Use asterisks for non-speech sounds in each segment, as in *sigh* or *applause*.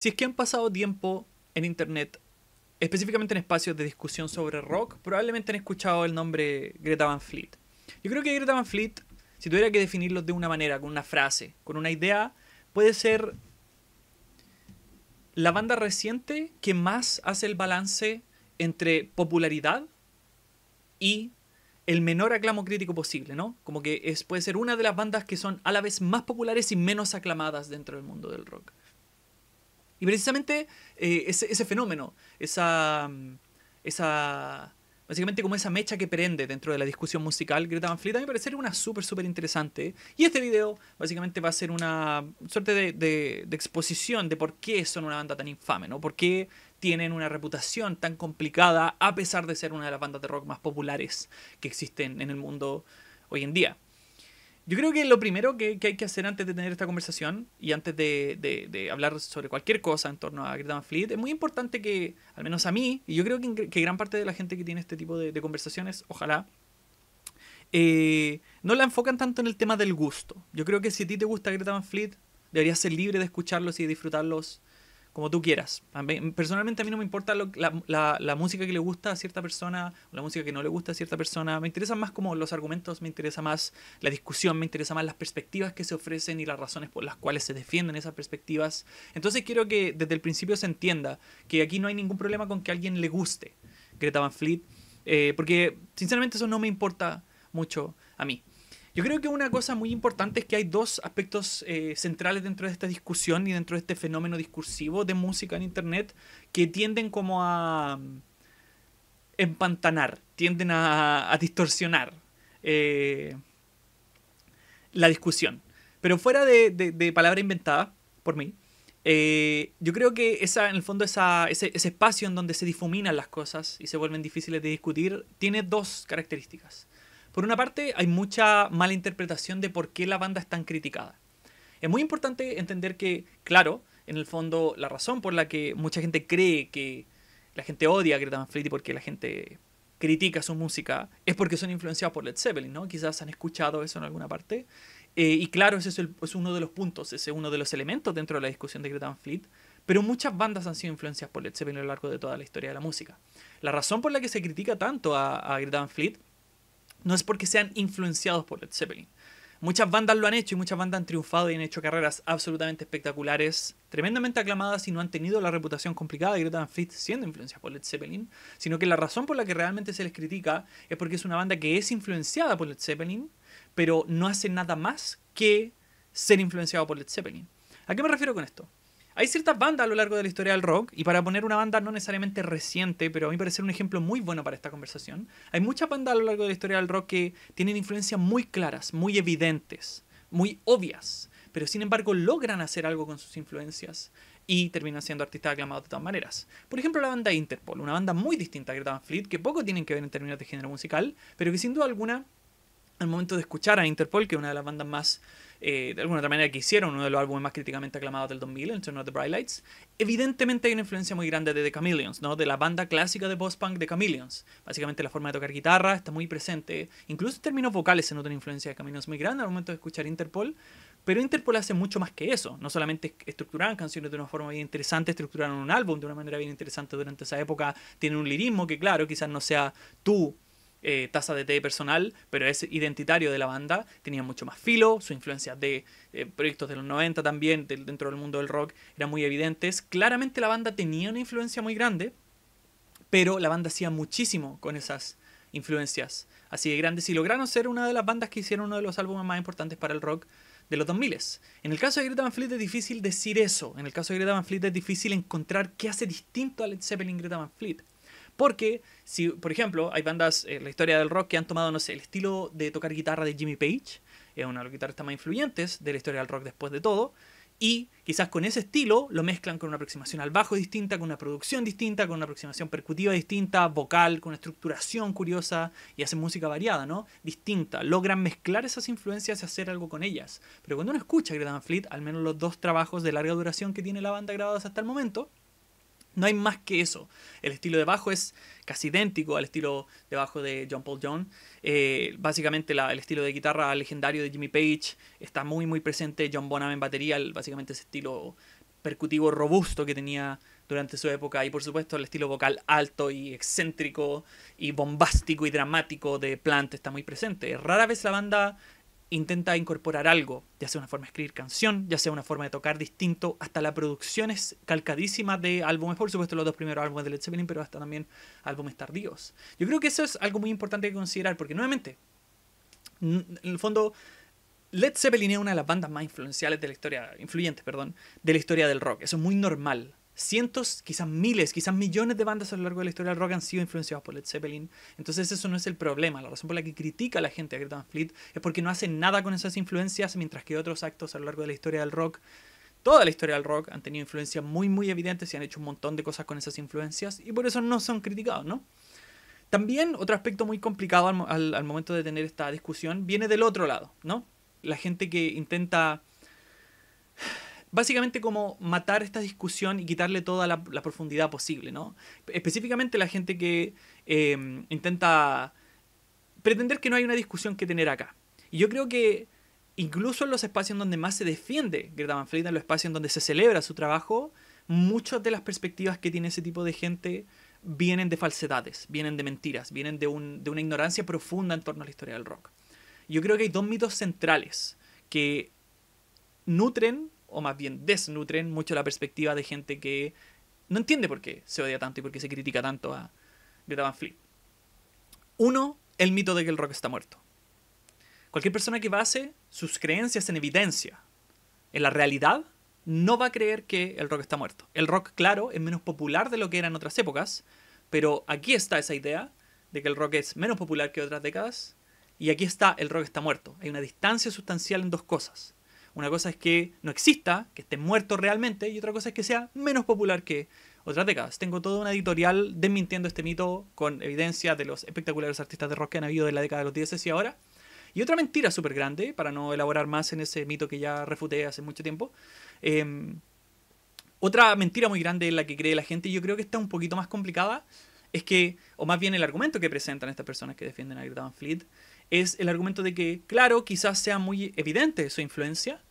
Si es que han pasado tiempo en Internet, específicamente en espacios de discusión sobre rock, probablemente han escuchado el nombre Greta Van Fleet. Yo creo que Greta Van Fleet, si tuviera que definirlo de una manera, con una frase, con una idea, puede ser la banda reciente que más hace el balance entre popularidad y el menor aclamo crítico posible, ¿no? Como que puede ser una de las bandas que son a la vez más populares y menos aclamadas dentro del mundo del rock. Y precisamente eh, ese, fenómeno, esa, mm, esa, básicamente como esa mecha que prende dentro de la discusión musical, Greta Van Fleet, a me una súper, súper interesante. Y este video básicamente va a ser una suerte de, de, exposición de por qué son una banda tan infame, ¿no? Por qué tienen una reputación tan complicada a pesar de ser una de las bandas de rock más populares que existen en el mundo hoy en día. Yo creo que lo primero que, hay que hacer antes de tener esta conversación y antes de, de, hablar sobre cualquier cosa en torno a Greta Van Fleet, es muy importante que, al menos a mí, y yo creo que, gran parte de la gente que tiene este tipo de, conversaciones, ojalá, eh, no la enfocan tanto en el tema del gusto. Yo creo que si a ti te gusta Greta Van Fleet, deberías ser libre de escucharlos y de disfrutarlos como tú quieras. personalmente a mí no me importa la, música que le gusta a cierta persona, o la música que no le gusta a cierta persona. Me interesan más como los argumentos, me interesa más la discusión, me interesa más las perspectivas que se ofrecen y las razones por las cuales se defienden esas perspectivas. Entonces quiero que desde el principio se entienda que aquí no hay ningún problema con que a alguien le guste Greta Van Fleet, eh, porque sinceramente eso no me importa mucho a mí. Yo creo que una cosa muy importante es que hay dos aspectos eh, centrales dentro de esta discusión y dentro de este fenómeno discursivo de música en Internet que tienden como a mm, empantanar, tienden a, distorsionar eh, la discusión. Pero fuera de, palabra inventada por mí, eh, yo creo que en el fondo ese, ese espacio en donde se difuminan las cosas y se vuelven difíciles de discutir tiene dos características. Por una parte, hay mucha mala interpretación de por qué la banda es tan criticada. Es muy importante entender que, claro, en el fondo, la razón por la que mucha gente cree que la gente odia a Greta Van Fleet y porque la gente critica su música es porque son influenciados por Led Zeppelin, ¿no? Quizás han escuchado eso en alguna parte. Eh, y claro, ese es, uno de los puntos, ese es uno de los elementos dentro de la discusión de Greta Van Fleet. Pero muchas bandas han sido influenciadas por Led Zeppelin a lo largo de toda la historia de la música. La razón por la que se critica tanto a, a Greta Van Fleet no es porque sean influenciados por Led Zeppelin. Muchas bandas lo han hecho y muchas bandas han triunfado y han hecho carreras absolutamente espectaculares, tremendamente aclamadas y no han tenido la reputación complicada de Greta Van Fleet siendo influenciada por Led Zeppelin, sino que la razón por la que realmente se les critica es porque es una banda que es influenciada por Led Zeppelin, pero no hace nada más que ser influenciado por Led Zeppelin. ¿A qué me refiero con esto? Hay ciertas bandas a lo largo de la historia del rock, y para poner una banda no necesariamente reciente, pero a mí me parece un ejemplo muy bueno para esta conversación, hay muchas bandas a lo largo de la historia del rock que tienen influencias muy claras, muy evidentes, muy obvias, pero sin embargo logran hacer algo con sus influencias y terminan siendo artistas aclamados de todas maneras. Por ejemplo, la banda Interpol, una banda muy distinta a Greta Van Fleet, que poco tienen que ver en términos de género musical, pero que sin duda alguna al momento de escuchar a Interpol, que es una de las bandas más, eh, de alguna otra manera, que hicieron uno de los álbumes más críticamente aclamados del 2000, en Turn of the Bright Lights, evidentemente hay una influencia muy grande de The Chameleons, ¿no? de la banda clásica de post-punk The Chameleons. Básicamente la forma de tocar guitarra está muy presente, incluso en términos vocales se nota una influencia de Chameleons muy grande al momento de escuchar Interpol, pero Interpol hace mucho más que eso. No solamente estructuraron canciones de una forma bien interesante, estructuraron un álbum de una manera bien interesante durante esa época. Tienen un lirismo que, claro, quizás no sea tú Taza eh, tasa de té personal, pero es identitario de la banda. Tenía mucho más filo, su influencia de eh, proyectos de los 90 también, dentro del mundo del rock, eran muy evidentes. Claramente la banda tenía una influencia muy grande, pero la banda hacía muchísimo con esas influencias así de grandes y lograron ser una de las bandas que hicieron uno de los álbumes más importantes para el rock de los 2000. En el caso de Greta Van Fleet es difícil decir eso. En el caso de Greta Van Fleet es difícil encontrar qué hace distinto a Led Zeppelin Greta Van Fleet. Porque, si, por ejemplo, hay bandas en eh, la historia del rock que han tomado, no sé, el estilo de tocar guitarra de Jimmy Page, es una de las guitarristas más influyentes de la historia del rock después de todo, y quizás con ese estilo lo mezclan con una aproximación al bajo distinta, con una producción distinta, con una aproximación percutiva distinta, vocal, con una estructuración curiosa y hacen música variada, ¿no? Distinta. Logran mezclar esas influencias y hacer algo con ellas. Pero cuando uno escucha Greta Van Fleet, al menos los dos trabajos de larga duración que tiene la banda grabados hasta el momento, no hay más que eso. El estilo de bajo es casi idéntico al estilo de bajo de John Paul John. Eh, básicamente el estilo de guitarra legendario de Jimmy Page está muy muy presente. John Bonham en batería, básicamente ese estilo percutivo robusto que tenía durante su época y por supuesto el estilo vocal alto y excéntrico y bombástico y dramático de Plant está muy presente. Rara vez la banda intenta incorporar algo, ya sea una forma de escribir canción, ya sea una forma de tocar distinto, hasta la producciones calcadísimas de álbumes, por supuesto los dos primeros álbumes de Led Zeppelin, pero hasta también álbumes tardíos. Yo creo que eso es algo muy importante que considerar, porque nuevamente, en el fondo, Led Zeppelin es una de las bandas más influenciales de la historia, influyentes, perdón, de la historia del rock. Eso es muy normal cientos, quizás miles, quizás millones de bandas a lo largo de la historia del rock han sido influenciadas por Led Zeppelin. Entonces eso no es el problema. La razón por la que critica a la gente a Greta Van Fleet es porque no hace nada con esas influencias, mientras que otros actos a lo largo de la historia del rock toda la historia del rock han tenido influencias muy muy evidentes y han hecho un montón de cosas con esas influencias y por eso no son criticados, ¿no? También otro aspecto muy complicado al, momento de tener esta discusión viene del otro lado, ¿no? La gente que intenta básicamente como matar esta discusión y quitarle toda la, profundidad posible, ¿no? Específicamente la gente que em, intenta pretender que no hay una discusión que tener acá. Y yo creo que incluso en los espacios donde más se defiende Greta Van Fleet, en los espacios en donde se celebra su trabajo, muchas de las perspectivas que tiene ese tipo de gente vienen de falsedades, vienen de mentiras, vienen de, un, de una ignorancia profunda en torno a la historia del rock. Yo creo que hay dos mitos centrales que nutren o más bien desnutren mucho la perspectiva de gente que no entiende por qué se odia tanto y por qué se critica tanto a Greta Van Fleet. Uno, el mito de que el rock está muerto. Cualquier persona que base sus creencias en evidencia, en la realidad, no va a creer que el rock está muerto. El rock, claro, es menos popular de lo que era en otras épocas, pero aquí está esa idea de que el rock es menos popular que otras décadas, y aquí está el rock está muerto. Hay una distancia sustancial en dos cosas. Una cosa es que no exista, que esté muerto realmente, y otra cosa es que sea menos popular que otras décadas. Tengo toda una editorial desmintiendo este mito con evidencia de los espectaculares artistas de rock que han habido de la década de los 10 y ahora. Y otra mentira súper grande, para no elaborar más en ese mito que ya refuté hace mucho tiempo. Em, otra mentira muy grande en la que cree la gente, y yo creo que está un poquito más complicada, es que, o más bien el argumento que presentan estas personas que defienden a Greta Van Fleet, es el argumento de que, claro, quizás sea muy evidente su influencia,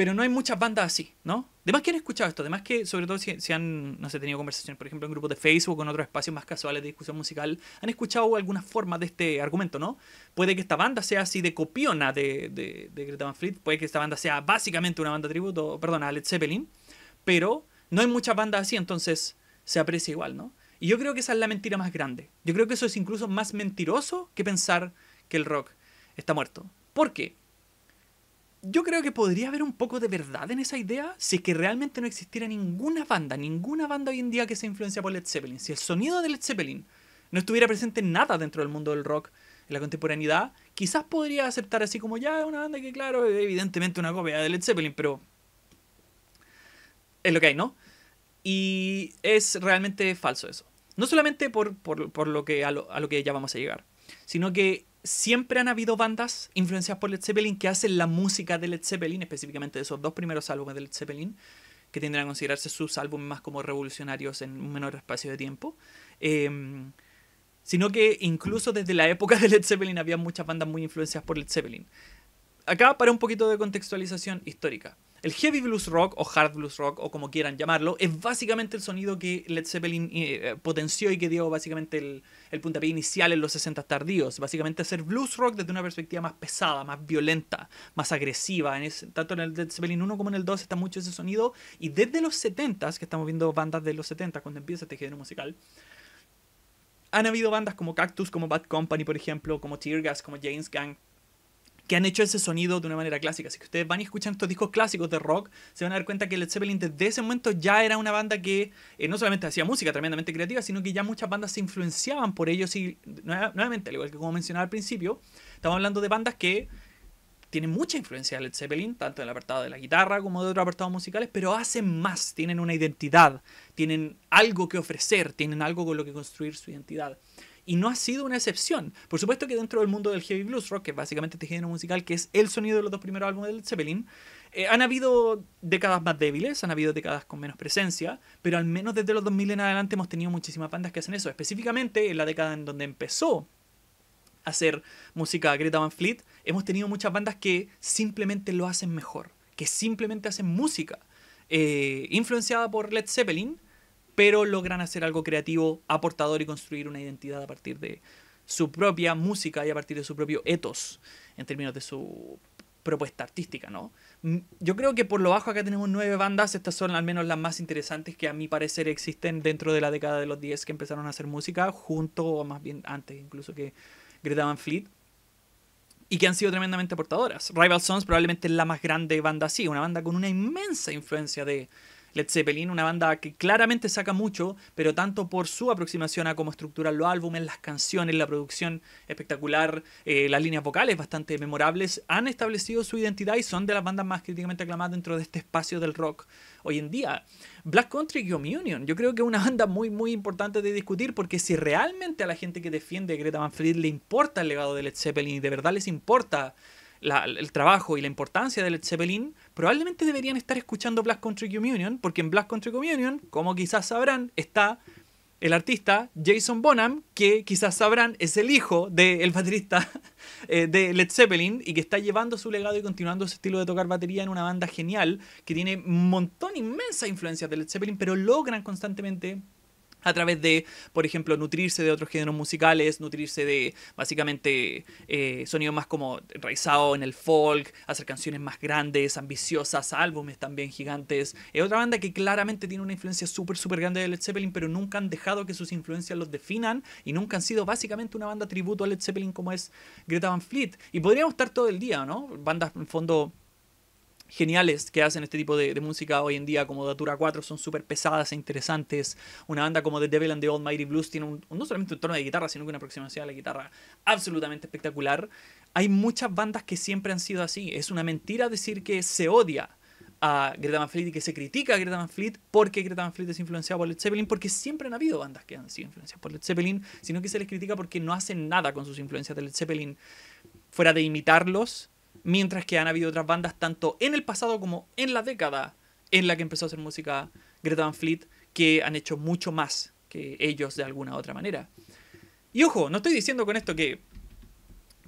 pero no hay muchas bandas así, ¿no? Además que han escuchado esto, además que sobre todo si, han, no sé, tenido conversaciones, por ejemplo, en grupos de Facebook o en otros espacios más casuales de discusión musical, han escuchado algunas formas de este argumento, ¿no? Puede que esta banda sea así de copiona de, de, de Greta Van Fleet, puede que esta banda sea básicamente una banda tributo, perdón, a Led Zeppelin, pero no hay muchas bandas así, entonces se aprecia igual, ¿no? Y yo creo que esa es la mentira más grande. Yo creo que eso es incluso más mentiroso que pensar que el rock está muerto. ¿Por qué? yo creo que podría haber un poco de verdad en esa idea si es que realmente no existiera ninguna banda, ninguna banda hoy en día que se influencia por Led Zeppelin. Si el sonido de Led Zeppelin no estuviera presente en nada dentro del mundo del rock en la contemporaneidad, quizás podría aceptar así como ya una banda que, claro, evidentemente una copia de Led Zeppelin, pero es lo que hay, ¿no? Y es realmente falso eso. No solamente por, lo que, a lo que ya vamos a llegar, sino que siempre han habido bandas influenciadas por Led Zeppelin que hacen la música de Led Zeppelin, específicamente de esos dos primeros álbumes de Led Zeppelin, que tendrían a considerarse sus álbumes más como revolucionarios en un menor espacio de tiempo. Em, sino que incluso desde la época de Led Zeppelin había muchas bandas muy influenciadas por Led Zeppelin. Acá para un poquito de contextualización histórica. El heavy blues rock o hard blues rock o como quieran llamarlo, es básicamente el sonido que Led Zeppelin eh, eh, potenció y que dio básicamente el, puntapié inicial en los 60 tardíos. Básicamente hacer blues rock desde una perspectiva más pesada, más violenta, más agresiva. En tanto en el Led Zeppelin 1 como en el 2 está mucho ese sonido. Y desde los 70s, que estamos viendo bandas de los 70 cuando empieza este género musical, han habido bandas como Cactus, como Bad Company, por ejemplo, como Tear Gas, como James Gang, que han hecho ese sonido de una manera clásica. Si que ustedes van y escuchan estos discos clásicos de rock, se van a dar cuenta que Led Zeppelin desde ese momento ya era una banda que eh, no solamente hacía música tremendamente creativa, sino que ya muchas bandas se influenciaban por ellos y nuevamente, al igual que como mencionaba al principio, estamos hablando de bandas que tienen mucha influencia de Led Zeppelin, tanto en el apartado de la guitarra como de otros apartados musicales, pero hacen más, tienen una identidad, tienen algo que ofrecer, tienen algo con lo que construir su identidad y no ha sido una excepción. Por supuesto que dentro del mundo del heavy blues rock, que es básicamente este género musical que es el sonido de los dos primeros álbumes del Zeppelin, eh, han habido décadas más débiles, han habido décadas con menos presencia, pero al menos desde los 2000 en adelante hemos tenido muchísimas bandas que hacen eso. Específicamente en la década en donde empezó a hacer música Greta Van Fleet, hemos tenido muchas bandas que simplemente lo hacen mejor, que simplemente hacen música. Eh, influenciada por Led Zeppelin, pero logran hacer algo creativo, aportador y construir una identidad a partir de su propia música y a partir de su propio ethos en términos de su propuesta artística, ¿no? Mm, yo creo que por lo bajo acá tenemos nueve bandas, estas son al menos las más interesantes que a mi parecer existen dentro de la década de los 10 que empezaron a hacer música, junto o más bien antes incluso que Greta Fleet, y que han sido tremendamente aportadoras. Rival Sons probablemente es la más grande banda así, una banda con una inmensa influencia de Led Zeppelin, una banda que claramente saca mucho, pero tanto por su aproximación a cómo estructurar los álbumes, las canciones, la producción espectacular, eh, las líneas vocales bastante memorables, han establecido su identidad y son de las bandas más críticamente aclamadas dentro de este espacio del rock hoy en día. Black Country Union, yo creo que es una banda muy, muy importante de discutir porque si realmente a la gente que defiende a Greta Van le importa el legado de Led Zeppelin y de verdad les importa el trabajo y la importancia de Led Zeppelin, probablemente deberían estar escuchando Black Country Communion, porque en Black Country Communion, como quizás sabrán, está el artista Jason Bonham, que quizás sabrán es el hijo del *laughs* baterista eh, de Led Zeppelin y que está llevando su legado y continuando su estilo de tocar batería en una banda genial que tiene un montón inmensa influencia de Led Zeppelin, pero logran constantemente a través de, por ejemplo, nutrirse de otros géneros musicales, nutrirse de básicamente sonido eh, sonidos más como enraizado en el folk, hacer canciones más grandes, ambiciosas, álbumes también gigantes. Es otra banda que claramente tiene una influencia súper, súper grande de Led Zeppelin, pero nunca han dejado que sus influencias los definan y nunca han sido básicamente una banda tributo a Led Zeppelin como es Greta Van Fleet. Y podríamos estar todo el día, ¿no? Bandas, en fondo, geniales que hacen este tipo de, música hoy en día, como Datura 4, son súper pesadas e interesantes. Una banda como The Devil and the Almighty Blues tiene un, no solamente un tono de guitarra, sino que una aproximación a la guitarra absolutamente espectacular. Hay muchas bandas que siempre han sido así. Es una mentira decir que se odia a Greta Van Fleet y que se critica a Greta Van Fleet porque Greta Van Fleet es influenciada por Led Zeppelin, porque siempre han habido bandas que han sido influenciadas por Led Zeppelin, sino que se les critica porque no hacen nada con sus influencias de Led Zeppelin fuera de imitarlos Mientras que han habido otras bandas, tanto en el pasado como en la década en la que empezó a hacer música Greta Van Fleet, que han hecho mucho más que ellos de alguna u otra manera. Y ojo, no estoy diciendo con esto que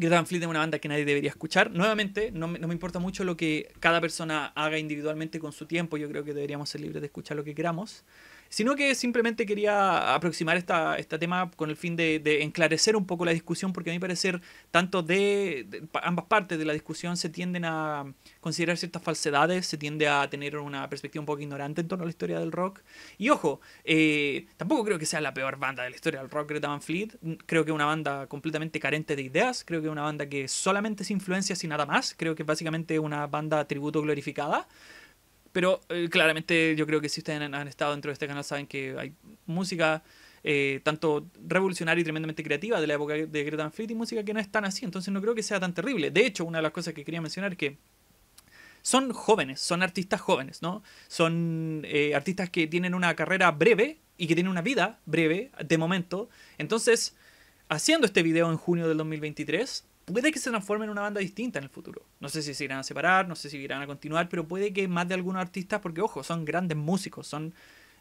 Greta Van Fleet es una banda que nadie debería escuchar. Nuevamente, no me, importa mucho lo que cada persona haga individualmente con su tiempo. Yo creo que deberíamos ser libres de escuchar lo que queramos. Sino que simplemente quería aproximar esta, este tema con el fin de, enclarecer un poco la discusión, porque a mi parecer, tanto de, ambas partes de la discusión se tienden a considerar ciertas falsedades, se tiende a tener una perspectiva un poco ignorante en torno a la historia del rock. Y ojo, eh, tampoco creo que sea la peor banda de la historia del rock, Greta Van Fleet. Creo que es una banda completamente carente de ideas. Creo que una banda que solamente se influencia sin nada más. Creo que es básicamente una banda tributo glorificada. Pero eh, claramente yo creo que si ustedes han, estado dentro de este canal saben que hay música eh, tanto revolucionaria y tremendamente creativa de la época de Greta Van Fleet y música que no es tan así. Entonces no creo que sea tan terrible. De hecho, una de las cosas que quería mencionar es que son jóvenes, son artistas jóvenes, ¿no? Son eh, artistas que tienen una carrera breve y que tienen una vida breve de momento. Entonces haciendo este video en junio del 2023, puede que se transforme en una banda distinta en el futuro. No sé si se irán a separar, no sé si irán a continuar, pero puede que más de algunos artistas, porque ojo, son grandes músicos, son en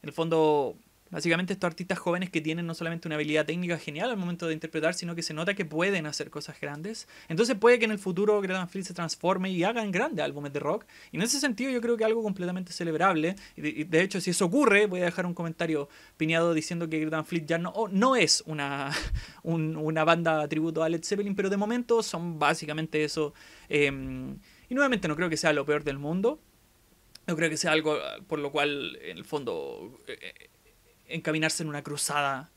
el fondo Básicamente estos artistas jóvenes que tienen no solamente una habilidad técnica genial al momento de interpretar, sino que se nota que pueden hacer cosas grandes. Entonces puede que en el futuro Greta Fleet se transforme y hagan grandes álbumes de rock. Y en ese sentido yo creo que algo completamente celebrable. Y de, hecho, si eso ocurre, voy a dejar un comentario piñado diciendo que Greta Fleet ya no, no es una, *laughs* una banda a tributo a Led Zeppelin, pero de momento son básicamente eso. Em, y nuevamente no creo que sea lo peor del mundo. No creo que sea algo ah, por lo cual, en el fondo... Eh, eh, encaminarse en una cruzada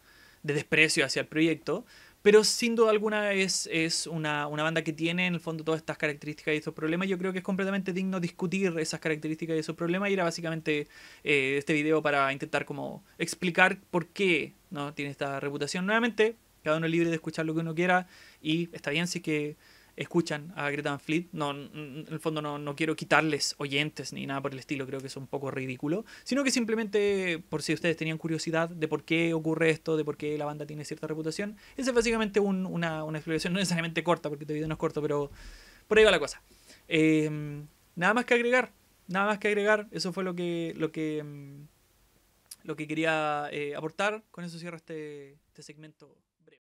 de desprecio hacia el proyecto, pero sin duda alguna es, es una, banda que tiene en el fondo todas estas características y estos problemas. Yo creo que es completamente digno discutir esas características y esos problemas y era básicamente eh, este video para intentar como explicar por qué no tiene esta reputación. Nuevamente, cada uno es libre de escuchar lo que uno quiera y está bien si que escuchan a Greta Van Fleet. No, en el fondo no, no, quiero quitarles oyentes ni nada por el estilo, creo que es un poco ridículo, sino que simplemente, por si ustedes tenían curiosidad de por qué ocurre esto, de por qué la banda tiene cierta reputación, esa es básicamente una, explicación exploración, no necesariamente corta, porque este video no es corto, pero por ahí va la cosa. Em, nada más que agregar, nada más que agregar, eso fue lo que, lo que, em, lo que quería eh, aportar, con eso cierro este, este segmento.